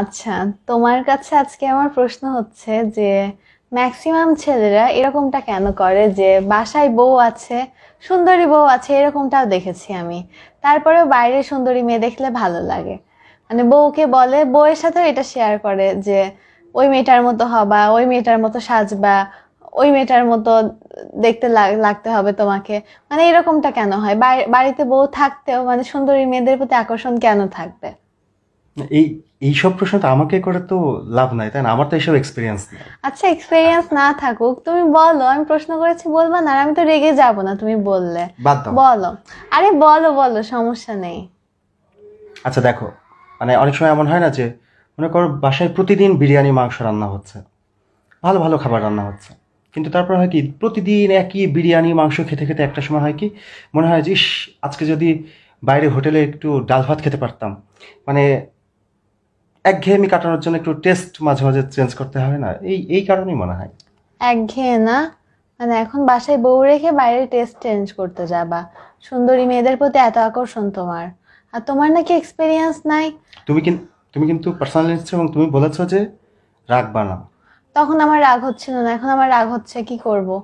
আচ্ছা তোমার কাছে আজকে আমার প্রশ্ন হচ্ছে যে ম্যাক্সিমাম ছেলেরা এরকমটা কেন করে যে বাসায় বউ আছে সুন্দরী বউ আছে এরকমটাও দেখেছি আমি তারপরেও বাইরে সুন্দরী মেয়ে দেখলে ভালো লাগে মানে বউকে বলে বউয়ের সাথেও এটা শেয়ার করে যে ওই মেয়েটার মতো হবা ওই মেয়েটার মতো সাজবা ওই মেয়েটার মতো দেখতে লাগতে হবে তোমাকে মানে এরকমটা কেন হয় বাড়িতে বউ থাকতেও মানে সুন্দরী মেয়েদের প্রতি আকর্ষণ কেন থাকবে এই এইসব প্রশ্ন তো আমাকে করে তো লাভ নাই তাই না আমার তো এইসব এক্সপিরিয়েন্স নেই আচ্ছা এক্সপিরিয়েন্স না থাকুক তুমি বলো আমি প্রশ্ন করেছি বলবা না আর আমি তো রেগে যাব না তুমি বললে বাদ বলো আরে বলো বলো সমস্যা নেই আচ্ছা দেখো মানে অনেক সময় এমন হয় না যে মনে করো বাসায় প্রতিদিন বিরিয়ানি মাংস রান্না হচ্ছে ভালো ভালো খাবার রান্না হচ্ছে কিন্তু তারপর হয় কি প্রতিদিন একই বিরিয়ানি মাংস খেতে খেতে একটা সময় হয় কি মনে হয় যে ইস আজকে যদি বাইরে হোটেলে একটু ডাল ভাত খেতে পারতাম মানে একঘেয়েমি কাটানোর জন্য একটু টেস্ট মাঝে মাঝে চেঞ্জ করতে হবে না এই এই কারণেই মনে হয় একঘেয়ে না মানে এখন বাসায় বউ রেখে বাইরের টেস্ট চেঞ্জ করতে যাবা সুন্দরী মেয়েদের প্রতি এত আকর্ষণ তোমার আর তোমার নাকি এক্সপেরিয়েন্স নাই তুমি কিন্তু তুমি কিন্তু পার্সোনাল নিচ্ছ এবং তুমি বলেছো যে রাগ বানাও তখন আমার রাগ হচ্ছিল না এখন আমার রাগ হচ্ছে কি করবো